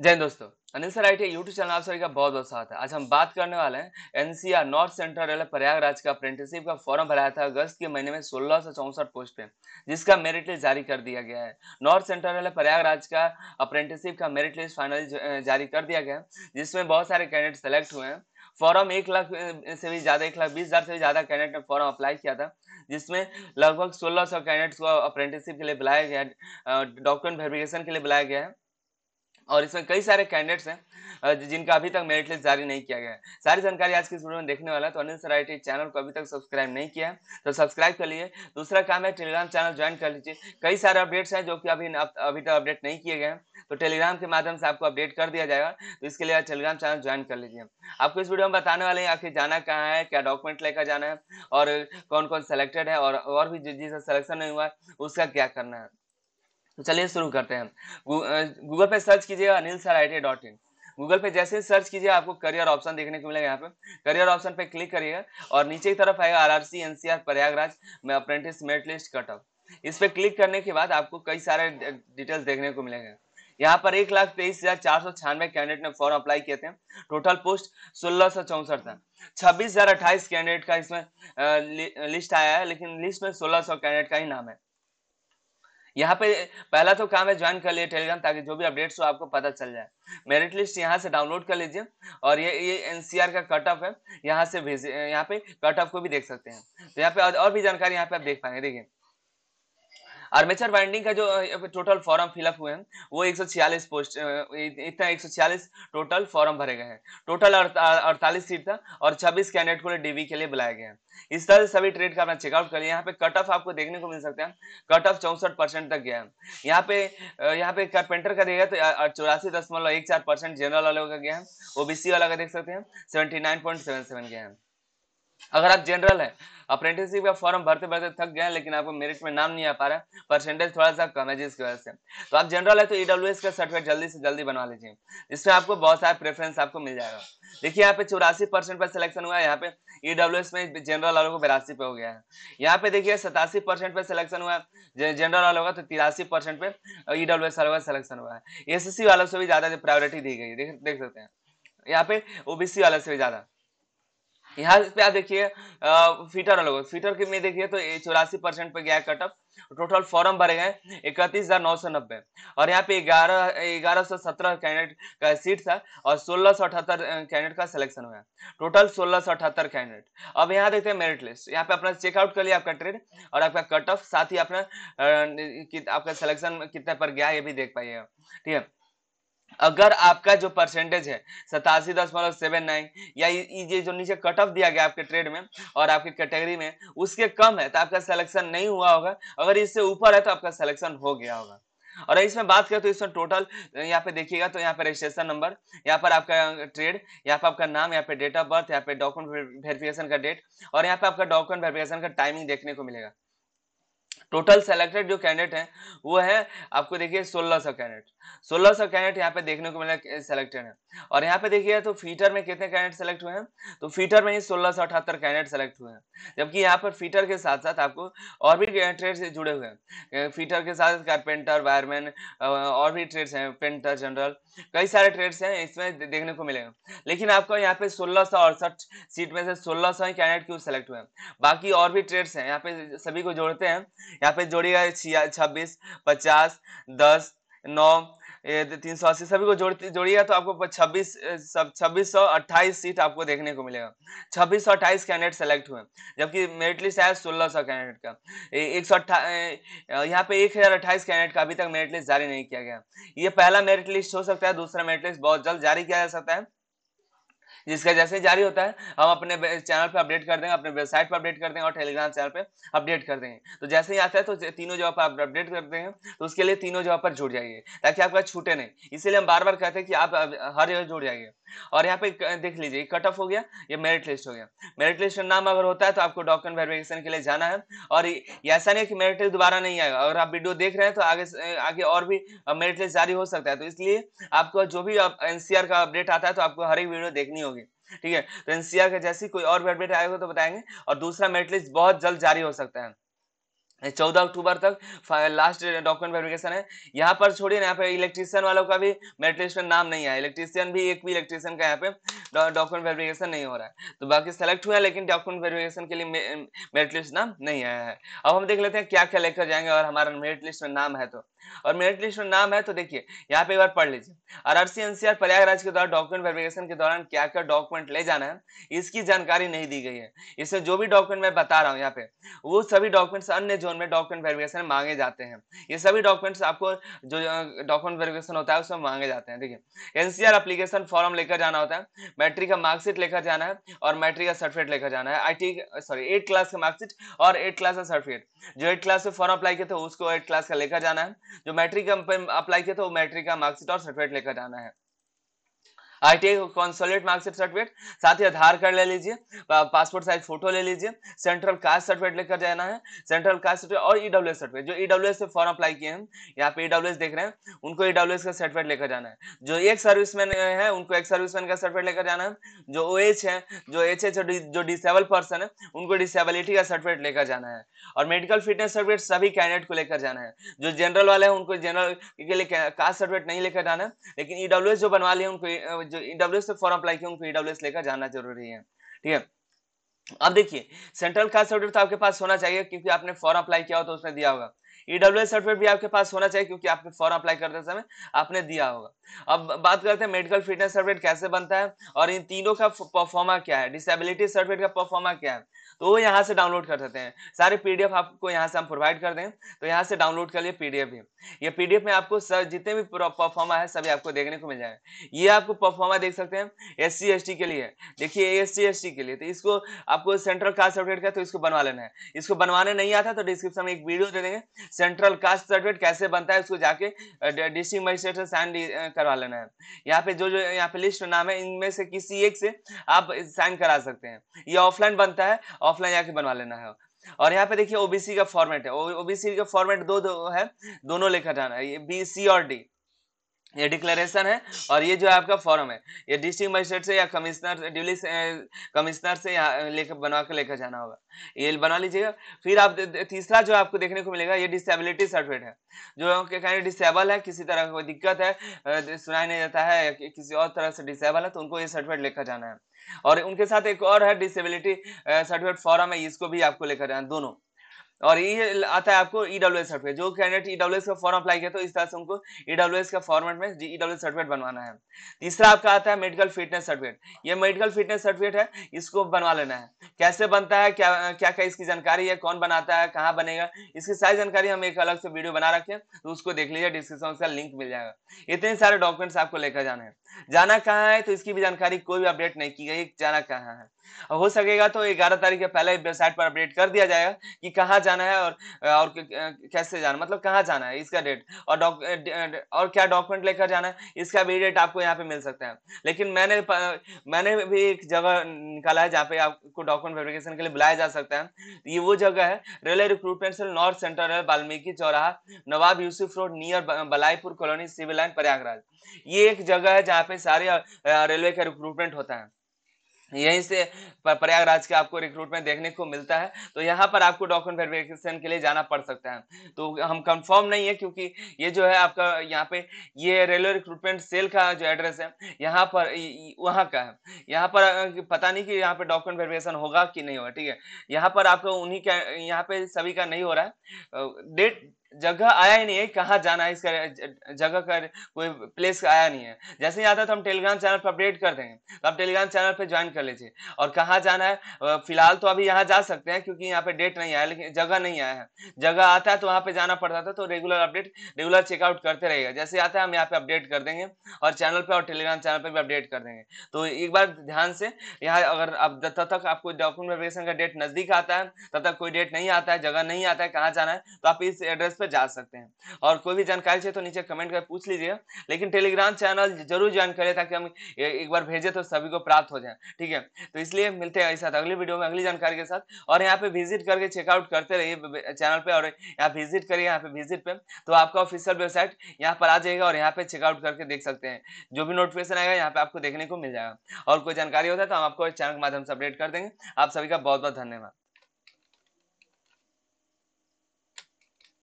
जय दोस्तों Anil sir I T YouTube channel आप सभी का बहुत बहुत स्वागत है आज हम बात करने वाले हैं NCR North Central Railway Prayagraj का अप्रेंटिसशिप का फॉर्म भराया था अगस्त के महीने में सोलह सौ चौसठ पोस्ट पे जिसका मेरिट लिस्ट जारी कर दिया गया है नॉर्थ सेंट्रल रेलवे प्रयागराज का अप्रेंटिसशिप का मेरिट लिस्ट फाइनली जारी कर दिया गया है जिसमें बहुत सारे कैंडिडेट सेलेक्ट हुए हैं फॉर्म एक लाख से भी ज्यादा एक लाख बीस हजार से भी ज्यादा कैंडिडेट ने फॉर्म अप्लाई किया था जिसमें लगभग सोलह सौ कैंडिडेट्स को अप्रेंटिसशिप के लिए बुलाया गया डॉक्यूमेंट वेरिफिकेशन के लिए बुलाया गया है और इसमें कई सारे कैंडिडेट्स हैं जिनका अभी तक मेरिट लिस्ट जारी नहीं किया गया है सारी जानकारी आज की इस वीडियो में देखने वाला है तो अनिल सराइटी चैनल को अभी तक सब्सक्राइब नहीं किया है तो सब्सक्राइब कर लीजिए दूसरा काम है टेलीग्राम चैनल ज्वाइन कर लीजिए कई सारे अपडेट्स हैं जो कि अभी अभी तक अपडेट नहीं किए गए हैं तो टेलीग्राम के माध्यम से आपको अपडेट कर दिया जाएगा तो इसके लिए टेलीग्राम चैनल ज्वाइन कर लीजिए आपको इस वीडियो में बताने वाले हैं आखिर जाना कहाँ है क्या डॉक्यूमेंट लेकर जाना है और कौन कौन सेलेक्टेड है और, और भी जिससे सिलेक्शन नहीं हुआ है उसका क्या करना है तो चलिए शुरू करते हैं गूगल पे सर्च कीजिएगा Anil sir I dot in Google पे जैसे ही सर्च कीजिए आपको करियर ऑप्शन देखने को मिलेगा यहाँ पे करियर ऑप्शन पे क्लिक करिएगा और नीचे की तरफ आएगा आर आर एनसीआर प्रयागराज में अप्रेंटिस मेरिट लिस्ट कटअप इस पे क्लिक करने के बाद आपको कई सारे डिटेल्स देखने को मिलेंगे यहाँ पर एक लाख तेईस हजार चार सौ छियानवे कैंडिडेट ने फॉर्म अप्लाई किए थे टोटल पोस्ट सोलह सौ चौसठ था छब्बीस हजार अट्ठाईस कैंडिडेट का इसमें लिस्ट आया है लेकिन लिस्ट में सोलह सौ कैंडिडेट का ही नाम है यहाँ पे पहला तो काम है ज्वाइन कर लिए टेलीग्राम ताकि जो भी अपडेट्स हो आपको पता चल जाए मेरिट लिस्ट यहाँ से डाउनलोड कर लीजिए और ये ये एनसीआर का कट ऑफ है यहाँ से भेज यहाँ पे कट ऑफ को भी देख सकते हैं तो यहाँ पे और भी जानकारी यहाँ पे आप देख पाएंगे देखिए आर्मेचर वाइंडिंग का जो टोटल फॉर्म फिलअप हुए हैं वो एक पोस्ट इतना एक टोटल फॉर्म भरे गए हैं टोटल अड़तालीस सीट था और छब्बीस कैंडिडेट को डीवी के लिए बुलाया गया है इस तरह से सभी ट्रेड का अपना चेकआउट करिए यहाँ पे कट ऑफ आपको देखने को मिल सकते हैं कट ऑफ चौसठ परसेंट तक गया है यहाँ पे यहाँ पे कारपेंटर का देगा तो चौरासी दशमलव एक चार परसेंट जनरल वाले का गया है ओबीसी वाला का देख सकते हैं seventy nine point seven seven गया है अगर आप जनरल हैं अप्रेंटिसशिप का फॉर्म भरते भरते थक गए लेकिन आपको मेरिट में नाम नहीं आ पा रहा है परसेंटेज थोड़ा सा कम है जिसकी वजह से तो आप जनरल है तो ईडब्ल्यू e का सर्टिफिकेट जल्दी से जल्दी बनवा लीजिए इसमें आपको बहुत सारे प्रेफरेंस आपको मिल जाएगा देखिए यहाँ पे चौरासी परसेंट पर सिलेक्शन हुआ है यहाँ पे ईडब्ल्यू e में जनरल वालों को बिरासी पे हो गया है यहाँ पे देखिए सतासी परसेंट पे सिलेक्शन हुआ है जनरल वालों का तो तिरासी परसेंट पे ईडब्ल्यू e वालों का सिलेक्शन हुआ है एस वालों से भी ज्यादा प्रायोरिटी दी गई देख सकते हैं यहाँ पे ओबीसी वाले से भी ज्यादा यहाँ पे आप देखिए फीटर अलग फीटर के में देखिए तो चौरासी परसेंट पे गया कट ऑफ टोटल फॉर्म भरे गए इकतीस हजार नौ सौ नब्बे और यहाँ पे ग्यारह ग्यारह सौ सत्रह कैंडिडेट का सीट था और सोलह सौ अठहत्तर कैंडिडेट का सिलेक्शन हुआ टोटल सोलह सौ अठहत्तर कैंडिडेट अब यहाँ देखते हैं मेरिट लिस्ट यहाँ पे अपना चेकआउट कर लिया आपका ट्रेड और आपका कट ऑफ साथ ही अपना आपका सिलेक्शन कितने पर गया ये भी देख पाइएगा ठीक है अगर आपका जो परसेंटेज है सतासी दशमलव सेवन नाइन या ये जो नीचे कट ऑफ दिया गया आपके ट्रेड में और आपके कैटेगरी में उसके कम है तो आपका सिलेक्शन नहीं हुआ होगा अगर इससे ऊपर है तो आपका सिलेक्शन हो गया होगा और इसमें बात करें तो इसमें टोटल यहाँ पे देखिएगा तो यहाँ पे रजिस्ट्रेशन नंबर यहाँ पर आपका ट्रेड यहाँ पे आपका नाम यहाँ पे डेट ऑफ बर्थ यहाँ पे डॉक्यूमेंट वेरिफिकेशन का डेट और यहाँ पे आपका डॉक्यूमेंट वेरिफिकेशन का टाइमिंग देखने को मिलेगा टोटल सेलेक्टेड जो कैंडिडेट हैं वो है आपको देखिए 1600 कैंडिडेट सोलह सौ कैंडिडेट यहाँ पे देखने को मिला सेलेक्टेड है और यहाँ पे देखिए तो फीटर में कितने कैंडिडेट सेलेक्ट हुए हैं तो फीटर में ही सोलह सौ अठहत्तर कैंडिडेट सेलेक्ट हुए हैं जबकि यहाँ पर फीटर के साथ साथ आपको और भी ट्रेड से जुड़े हुए हैं फीटर के साथ कारपेंटर वायरमैन और भी ट्रेड्स हैं पेंटर जनरल कई सारे ट्रेड्स हैं इसमें देखने को मिलेगा लेकिन आपको यहाँ पे सोलह सौ अड़सठ सीट में से सोलह सौ ही कैंडिडेट क्यों सेलेक्ट हुए हैं बाकी और भी ट्रेड्स हैं यहाँ पे सभी को जोड़ते हैं यहाँ पे जोड़िएगा छिया छब्बीस पचास दस नौ तीन सौ अस्सी सभी को जोड़ जोड़िएगा तो आपको छब्बीस सब छब्बीस सौ अट्ठाईस सीट आपको देखने को मिलेगा छब्बीस सौ अट्ठाईस कैंडिडेट सेलेक्ट हुए जबकि मेरिट लिस्ट आया सोलह सौ कैंडिडेट का एक सौ अट्ठा यहाँ पे एक हज़ार अट्ठाईस कैंडिडेट का अभी तक मेरिट लिस्ट जारी नहीं किया गया ये पहला मेरिट लिस्ट हो सकता है दूसरा मेरिट लिस्ट बहुत जल्द जारी किया जा सकता है जिसका जैसे जारी होता है हम अपने चैनल पर अपडेट कर देंगे अपने वेबसाइट पर अपडेट कर देंगे और टेलीग्राम चैनल पर अपडेट कर देंगे तो जैसे ही आता है तो तीनों जगह पर आप अपडेट करते हैं तो उसके लिए तीनों जगह पर जुड़ जाइए ताकि आपका छूटे नहीं इसीलिए हम बार बार कहते हैं कि आप हर जगह जुड़ जाइए और यहाँ पे देख लीजिए कट ऑफ हो गया ये मेरिट लिस्ट हो गया मेरिट लिस्ट नाम अगर होता है तो आपको डॉक्यूमेंट वेरिफिकेशन के लिए जाना है और ऐसा नहीं कि मेरिट लिस्ट दोबारा नहीं आएगा अगर आप वीडियो देख रहे हैं तो आगे आगे और भी मेरिट लिस्ट जारी हो सकता है तो इसलिए आपको जो भी एनसीआर का अपडेट आता है तो आपको हर एक वीडियो देखनी होगी ठीक है तो एनसीआर का जैसे कोई और अपडेट आएगा तो बताएंगे और दूसरा मेरिट लिस्ट बहुत जल्द जारी हो सकता है चौदह अक्टूबर तक लास्ट डॉक्यूमेंट वेरिफिकेशन है यहाँ पर छोड़िए ना यहाँ पे इलेक्ट्रीशियन वालों का भी मेरिट लिस्ट में नाम नहीं है इलेक्ट्रीशियन भी एक भी इलेक्ट्रीशियन का यहाँ पे डॉक्यूमेंट वेरिफिकेशन नहीं हो रहा है तो बाकी सेलेक्ट हुए हैं लेकिन डॉक्यूमेंट वेरिफिकेशन के लिए मेरिट लिस्ट नाम नहीं आया है अब हम देख लेते हैं क्या क्या लेकर जाएंगे और हमारा मेरिट लिस्ट में नाम है तो और मेरिट लिस्ट में नाम है तो देखिए यहाँ पे एक बार पढ़ लीजिए R R C NCR Prayagraj के द्वारा डॉक्यूमेंट वेरिफिकेशन के दौरान क्या क्या डॉक्यूमेंट ले जाना है इसकी जानकारी नहीं दी गई है इसमें जो भी डॉक्यूमेंट मैं बता रहा हूँ यहाँ पे वो सभी डॉक्यूमेंट्स अन्य जोन लोन में डॉक्यूमेंट वेरिफिकेशन मांगे जाते हैं ये सभी डॉक्यूमेंट्स आपको जो डॉक्यूमेंट वेरिफिकेशन होता है उसमें मांगे जाते हैं देखिए एनसीआर एप्लीकेशन फॉर्म लेकर जाना होता है मैट्रिक का मार्कशीट लेकर जाना है और मैट्रिक का सर्टिफिकेट लेकर जाना है आई सॉरी एट क्लास का मार्कशीट और एट क्लास का सर्टिफिकेट जो एट क्लास से फॉर्म अप्लाई किया था उसको एट क्लास का लेकर जाना है जो मैट्रिक का अप्लाई किया था वो मैट्रिक का मार्कशीट और सर्टिफिकेट लेकर जाना है I T consolidate marksheet certificate साथ ही आधार कार्ड ले लीजिए पासपोर्ट साइज फोटो ले लीजिए सेंट्रल कास्ट सर्टिफिकेट लेकर जाना है सेंट्रल कास्ट सर्टिफिकेट और ईडब्ल्यू e सर्टिफिकेट जो ईडब्ल्यू e से फॉर्म अप्लाई किए हैं यहाँ पे ईडब्ल्यू e देख रहे हैं उनको ईडब्ल्यू का सर्टिफिकेट लेकर जाना है जो एक सर्विसमैन है उनको एक सर्विसमैन का सर्टिफिकेट लेकर जाना है जो ओ एच है जो एच एच जो डिसेबल पर्सन है उनको डिसेबिलिटी का सर्टिफिकेट लेकर जाना है और मेडिकल फिटनेस सर्टिफिकेट सभी कैंडिडेट को लेकर जाना है जो जनरल वाले हैं उनको जनरल के लिए कास्ट सर्टिफिकेट नहीं लेकर जाना है लेकिन ईडब्ल्यू जो बनवा लिया उनको जो ईडब्ल्यू से फॉर्म अप्लाई किया उनको ईडब्ल्यू e लेकर जाना जरूरी है ठीक है अब देखिए सेंट्रल कास्ट सर्टिफिकेट आपके पास होना चाहिए क्योंकि आपने फॉर्म अप्लाई किया हो तो उसने दिया होगा ईडब्ल्यू e सर्टिफिकेट भी आपके पास होना चाहिए क्योंकि आपने फॉर्म अप्लाई करते समय आपने दिया होगा अब बात करते हैं मेडिकल फिटनेस सर्टिफिकेट कैसे बनता है और इन तीनों का परफॉर्मा क्या है डिसेबिलिटी सर्टिफिकेट का परफॉर्मा क्या है तो वो यहाँ से डाउनलोड कर सकते हैं सारे पीडीएफ आपको यहाँ से हम प्रोवाइड कर दें तो यहाँ से डाउनलोड कर लिए पीडीएफ भी ये पीडीएफ में आपको सर जितने भी परफॉर्मा है सभी आपको देखने को मिल जाएगा ये आपको परफॉर्मा देख सकते हैं एस सी के लिए देखिए एस सी के लिए तो इसको आपको सेंट्रल कास्ट सर्टिफिकेट का तो इसको बनवा लेना है इसको बनवाने नहीं आता तो डिस्क्रिप्शन में एक वीडियो दे देंगे सेंट्रल कास्ट सर्टिफिकेट कैसे बनता है उसको जाके डीसी मजिस्ट्रेट से साइन करवा लेना है यहाँ पे जो जो यहाँ पे लिस्ट नाम है इनमें से किसी एक से आप साइन करा सकते हैं ये ऑफलाइन बनता है ऑफलाइन जाके बनवा लेना है और यहाँ पे देखिए ओबीसी का फॉर्मेट है ओबीसी का फॉर्मेट दो दो है दोनों लेकर जाना है ये बी सी और डी ये डिक्लेरेशन है और ये जो है आपका फॉर्म है ये डिस्ट्रिक्ट मजिस्ट्रेट से या कमिश्नर ड्यूली कमिश्नर से यहाँ eh, लेकर बनवा के लेकर जाना होगा ये बना लीजिएगा फिर आप तीसरा जो आपको देखने को मिलेगा ये डिसेबिलिटी सर्टिफिकेट है जो के डिसेबल है किसी तरह कोई दिक्कत है सुनाई नहीं जाता है कि किसी और तरह से डिसेबल है तो उनको ये सर्टिफिकेट लेकर जाना है और उनके साथ एक और है डिसेबिलिटी सर्टिफिकेट फॉर्म है इसको भी आपको लेकर जाना दोनों और ये आता है आपको ईडब्ल्यू एस सर्टिफिकेट जो कैंडिडेट ईडब्ल्यू एस का फॉर्म अप्लाई किया तो इस तरह से उनको ईडब्ल्यू e एस का फॉर्मेट में ईडब्ल्यू सर्टिफिकेट e बनवाना है तीसरा आपका आता है मेडिकल फिटनेस सर्टिफिकेट ये मेडिकल फिटनेस सर्टिफिकेट है इसको बनवा लेना है कैसे बनता है क्या क्या क्या इसकी जानकारी है कौन बनाता है कहाँ बनेगा इसकी सारी जानकारी हम एक अलग से वीडियो बना हैं तो उसको देख लीजिए डिस्क्रिप्शन उसका लिंक मिल जाएगा इतने सारे डॉक्यूमेंट्स आपको लेकर जाना है जाना कहाँ है तो इसकी भी जानकारी कोई भी अपडेट नहीं की गई जाना कहाँ है हो सकेगा तो 11 तारीख के पहले वेबसाइट पर अपडेट कर दिया जाएगा कि कहाँ जाना है और और कैसे जाना मतलब कहाँ जाना है इसका डेट और डॉक और क्या डॉक्यूमेंट लेकर जाना है इसका भी डेट आपको यहाँ पे मिल सकता है लेकिन मैंने मैंने भी एक जगह निकाला है जहाँ पे आपको डॉक्यूमेंट वेरिफिकेशन के लिए बुलाया जा सकता है ये वो जगह है railway recruitment cell north centre है वाल्मीकि चौराहा Nawab Yusuf road near Balaipur colony civil line Prayagraj ये एक जगह है जहाँ पे सारे रेलवे का रिक्रूटमेंट होता है यहीं से प्रयागराज के आपको रिक्रूटमेंट देखने को मिलता है तो यहाँ पर आपको डॉक्यूमेंट वेरिफिकेशन के लिए जाना पड़ सकता है तो हम कंफर्म नहीं है क्योंकि ये जो है आपका यहाँ पे ये रेलवे रिक्रूटमेंट सेल का जो एड्रेस है यहाँ पर वहाँ का है यहाँ पर पता नहीं कि यहाँ पे डॉक्यूमेंट वेरिफिकेशन होगा कि नहीं होगा ठीक है यहाँ पर आपको उन्हीं का यहाँ पे सभी का नहीं हो रहा है डेट जगह आया ही नहीं है कहाँ जाना है इसका जगह का कोई प्लेस आया नहीं है जैसे ही आता है तो हम टेलीग्राम चैनल पर अपडेट कर देंगे तो आप टेलीग्राम चैनल पर ज्वाइन कर लीजिए और कहाँ जाना है फिलहाल तो अभी यहाँ जा सकते हैं क्योंकि यहाँ पे डेट नहीं आया लेकिन जगह नहीं आया है जगह आता है तो वहाँ पे जाना पड़ता था तो रेगुलर अपडेट रेगुलर चेकआउट करते रहेगा जैसे आता है हम यहाँ पे अपडेट कर देंगे और चैनल पर और टेलीग्राम चैनल पर भी अपडेट कर देंगे तो एक बार ध्यान से यहाँ अगर अब तब तक आपको डॉक्यूमेंट का डेट नजदीक आता है तब तक कोई डेट नहीं आता है जगह नहीं आता है कहाँ जाना है तो आप इस एड्रेस पर पर जा सकते हैं और कोई भी जानकारी चाहिए तो नीचे कमेंट कर पूछ लीजिए लेकिन टेलीग्राम चैनल जरूर ज्वाइन करें ताकि हम एक बार भेजे तो सभी को प्राप्त हो जाए ठीक है तो इसलिए मिलते हैं साथ अगली वीडियो में अगली जानकारी के साथ और यहाँ पे विजिट करके चेकआउट करते रहिए चैनल पर और यहाँ विजिट करिए यहाँ पे विजिट पे तो आपका ऑफिशियल वेबसाइट यहाँ पर आ जाएगा और यहाँ पे चेकआउट करके देख सकते हैं जो भी नोटिफिकेशन आएगा यहाँ पे आपको देखने को मिल जाएगा और कोई जानकारी होता है तो हम आपको चैनल के माध्यम से अपडेट कर देंगे आप सभी का बहुत बहुत धन्यवाद